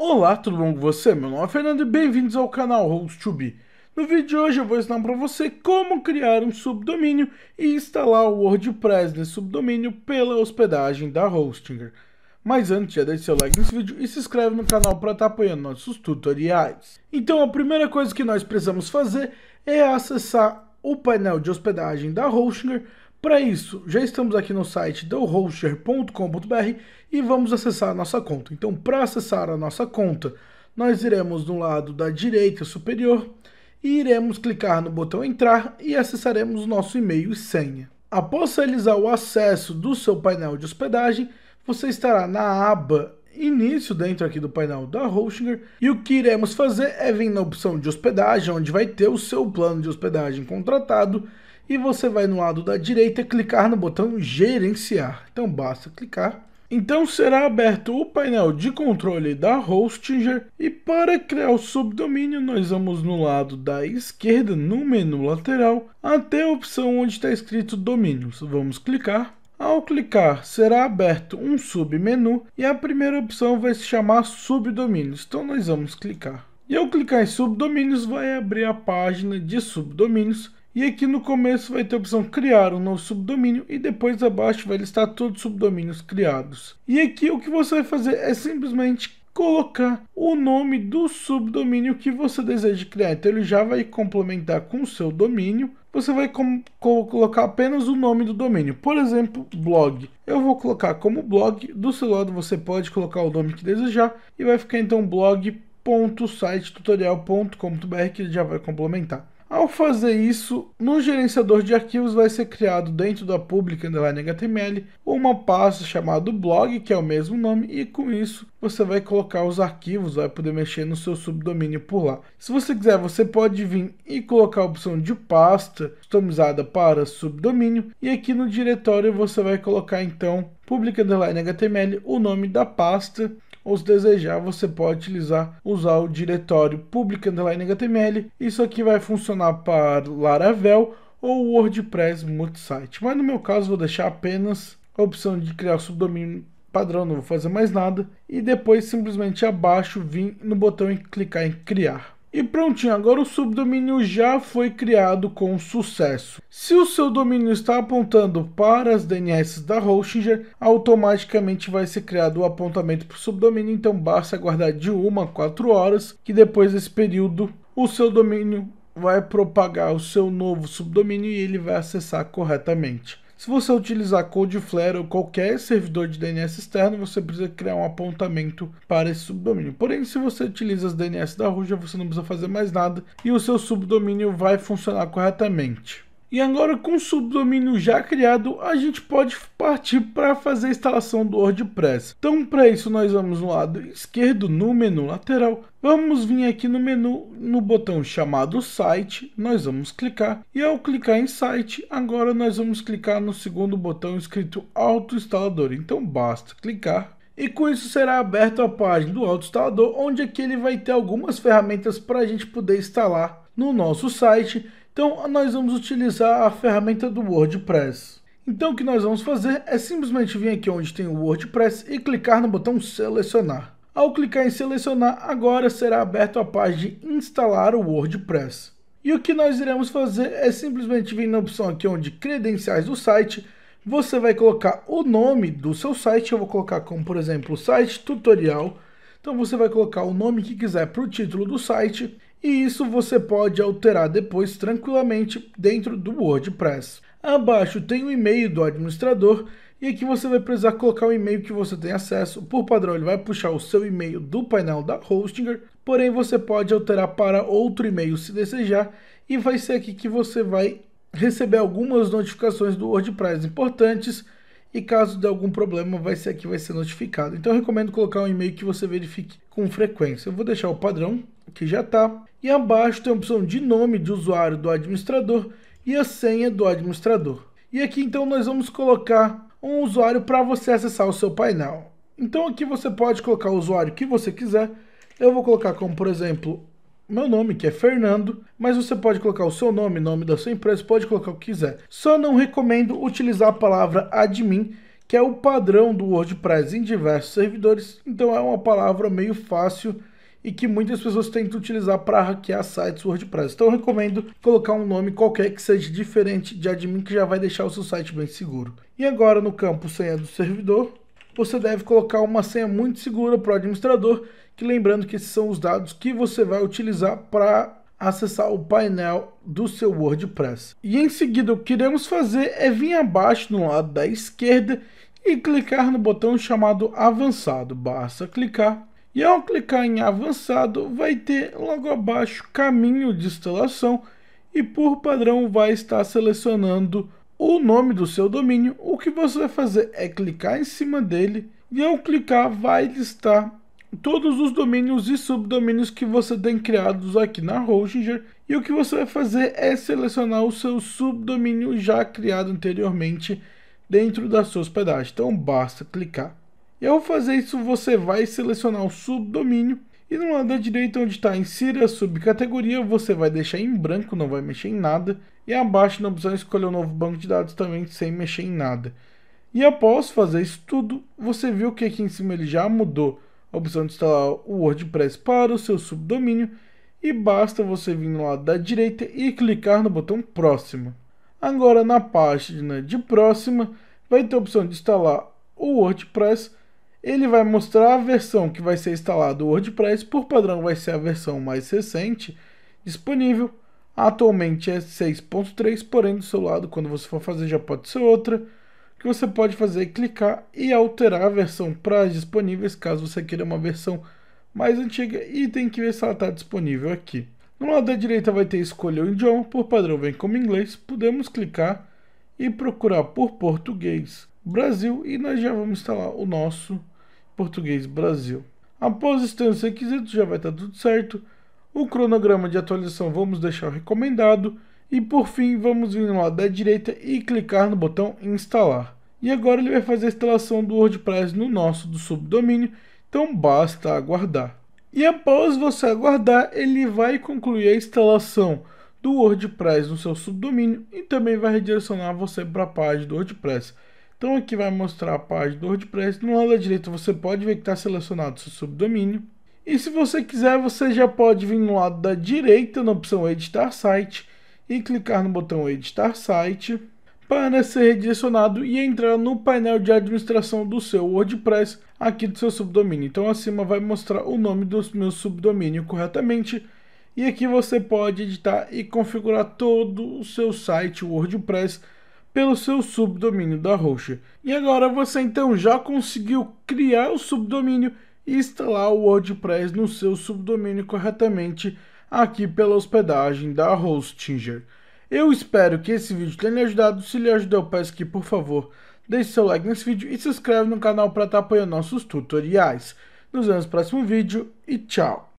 Olá, tudo bom com você? Meu nome é Fernando e bem-vindos ao canal host 2 No vídeo de hoje eu vou ensinar para você como criar um subdomínio e instalar o WordPress nesse subdomínio pela hospedagem da Hostinger. Mas antes, já deixa seu like nesse vídeo e se inscreve no canal para estar tá apoiando nossos tutoriais. Então a primeira coisa que nós precisamos fazer é acessar o painel de hospedagem da Hostinger para isso, já estamos aqui no site dohoster.com.br e vamos acessar a nossa conta. Então, para acessar a nossa conta, nós iremos no lado da direita superior e iremos clicar no botão entrar e acessaremos o nosso e-mail e senha. Após realizar o acesso do seu painel de hospedagem, você estará na aba início dentro aqui do painel da Hostinger e o que iremos fazer é vir na opção de hospedagem, onde vai ter o seu plano de hospedagem contratado e você vai no lado da direita clicar no botão gerenciar. Então basta clicar. Então será aberto o painel de controle da Hostinger e para criar o subdomínio nós vamos no lado da esquerda no menu lateral até a opção onde está escrito domínios. Vamos clicar. Ao clicar, será aberto um submenu e a primeira opção vai se chamar subdomínios. Então nós vamos clicar. E ao clicar em subdomínios, vai abrir a página de subdomínios e aqui no começo vai ter a opção criar um novo subdomínio e depois abaixo vai listar todos os subdomínios criados. E aqui o que você vai fazer é simplesmente colocar o nome do subdomínio que você deseja criar. Então ele já vai complementar com o seu domínio. Você vai colocar apenas o nome do domínio. Por exemplo, blog. Eu vou colocar como blog. Do seu lado você pode colocar o nome que desejar e vai ficar então blog.sitetutorial.com.br que ele já vai complementar. Ao fazer isso, no gerenciador de arquivos vai ser criado dentro da public HTML uma pasta chamada blog, que é o mesmo nome, e com isso você vai colocar os arquivos, vai poder mexer no seu subdomínio por lá. Se você quiser, você pode vir e colocar a opção de pasta customizada para subdomínio, e aqui no diretório você vai colocar então public HTML, o nome da pasta ou se desejar, você pode utilizar usar o diretório HTML. Isso aqui vai funcionar para Laravel ou WordPress multisite. Mas no meu caso vou deixar apenas a opção de criar subdomínio padrão, não vou fazer mais nada. E depois simplesmente abaixo vim no botão e clicar em criar. E prontinho, agora o subdomínio já foi criado com sucesso. Se o seu domínio está apontando para as DNS da Hostinger, automaticamente vai ser criado o apontamento para o subdomínio, então basta aguardar de 1 a 4 horas, que depois desse período o seu domínio vai propagar o seu novo subdomínio e ele vai acessar corretamente. Se você utilizar Cloudflare ou qualquer servidor de DNS externo, você precisa criar um apontamento para esse subdomínio. Porém, se você utiliza as DNS da Ruja, você não precisa fazer mais nada e o seu subdomínio vai funcionar corretamente. E agora com o subdomínio já criado, a gente pode partir para fazer a instalação do WordPress. Então para isso nós vamos no lado esquerdo, no menu lateral, vamos vir aqui no menu, no botão chamado site, nós vamos clicar. E ao clicar em site, agora nós vamos clicar no segundo botão escrito autoinstalador, então basta clicar. E com isso será aberta a página do autoinstalador, onde aqui ele vai ter algumas ferramentas para a gente poder instalar no nosso site então nós vamos utilizar a ferramenta do WordPress. Então o que nós vamos fazer é simplesmente vir aqui onde tem o WordPress e clicar no botão selecionar. Ao clicar em selecionar, agora será aberto a página de instalar o WordPress. E o que nós iremos fazer é simplesmente vir na opção aqui onde credenciais do site, você vai colocar o nome do seu site, eu vou colocar como por exemplo site tutorial, então você vai colocar o nome que quiser para o título do site e isso você pode alterar depois tranquilamente dentro do WordPress. Abaixo tem o e-mail do administrador e aqui você vai precisar colocar o e-mail que você tem acesso. Por padrão, ele vai puxar o seu e-mail do painel da Hostinger, porém você pode alterar para outro e-mail se desejar e vai ser aqui que você vai receber algumas notificações do WordPress importantes e caso de algum problema vai ser aqui que vai ser notificado. Então eu recomendo colocar um e-mail que você verifique com frequência. Eu vou deixar o padrão que já está, e abaixo tem a opção de nome de usuário do administrador e a senha do administrador. E aqui então nós vamos colocar um usuário para você acessar o seu painel. Então aqui você pode colocar o usuário que você quiser. Eu vou colocar como, por exemplo, meu nome, que é Fernando, mas você pode colocar o seu nome, nome da sua empresa, pode colocar o que quiser. Só não recomendo utilizar a palavra admin, que é o padrão do WordPress em diversos servidores, então é uma palavra meio fácil e que muitas pessoas tentam utilizar para hackear sites WordPress. Então eu recomendo colocar um nome qualquer que seja diferente de admin que já vai deixar o seu site bem seguro. E agora no campo senha do servidor, você deve colocar uma senha muito segura para o administrador, que lembrando que esses são os dados que você vai utilizar para acessar o painel do seu WordPress. E em seguida, o que iremos fazer é vir abaixo no lado da esquerda e clicar no botão chamado avançado. Basta clicar e ao clicar em avançado, vai ter logo abaixo caminho de instalação e por padrão vai estar selecionando o nome do seu domínio. O que você vai fazer é clicar em cima dele e ao clicar vai listar todos os domínios e subdomínios que você tem criados aqui na Rochinger. e o que você vai fazer é selecionar o seu subdomínio já criado anteriormente dentro da sua hospedagem. Então basta clicar e ao fazer isso, você vai selecionar o subdomínio e no lado da direita onde está insira subcategoria, você vai deixar em branco, não vai mexer em nada. E abaixo na opção escolher o um novo banco de dados também sem mexer em nada. E após fazer isso tudo, você viu que aqui em cima ele já mudou a opção de instalar o WordPress para o seu subdomínio e basta você vir no lado da direita e clicar no botão próximo. Agora na página né, de próxima vai ter a opção de instalar o WordPress ele vai mostrar a versão que vai ser instalada o WordPress, por padrão vai ser a versão mais recente disponível. Atualmente é 6.3, porém do seu lado, quando você for fazer, já pode ser outra. O que você pode fazer é clicar e alterar a versão para as disponíveis, caso você queira uma versão mais antiga e tem que ver se ela está disponível aqui. No lado da direita vai ter escolha o idioma, por padrão vem como inglês, podemos clicar e procurar por português. Brasil e nós já vamos instalar o nosso português Brasil. Após instalar os requisitos, já vai estar tá tudo certo. O cronograma de atualização vamos deixar recomendado. E por fim, vamos vir no lado da direita e clicar no botão instalar. E agora ele vai fazer a instalação do WordPress no nosso do subdomínio, então basta aguardar. E após você aguardar, ele vai concluir a instalação do WordPress no seu subdomínio e também vai redirecionar você para a página do WordPress. Então aqui vai mostrar a página do WordPress. No lado direito você pode ver que está selecionado seu subdomínio. E se você quiser, você já pode vir no lado da direita na opção editar site e clicar no botão editar site para ser redirecionado e entrar no painel de administração do seu WordPress aqui do seu subdomínio. Então acima vai mostrar o nome do meu subdomínio corretamente e aqui você pode editar e configurar todo o seu site WordPress pelo seu subdomínio da roxa. E agora você então já conseguiu criar o subdomínio e instalar o WordPress no seu subdomínio corretamente aqui pela hospedagem da Hostinger. Eu espero que esse vídeo tenha ajudado. Se lhe ajudou, peço que, por favor, deixe seu like nesse vídeo e se inscreve no canal para estar tá apoiando nossos tutoriais. Nos vemos no próximo vídeo e tchau!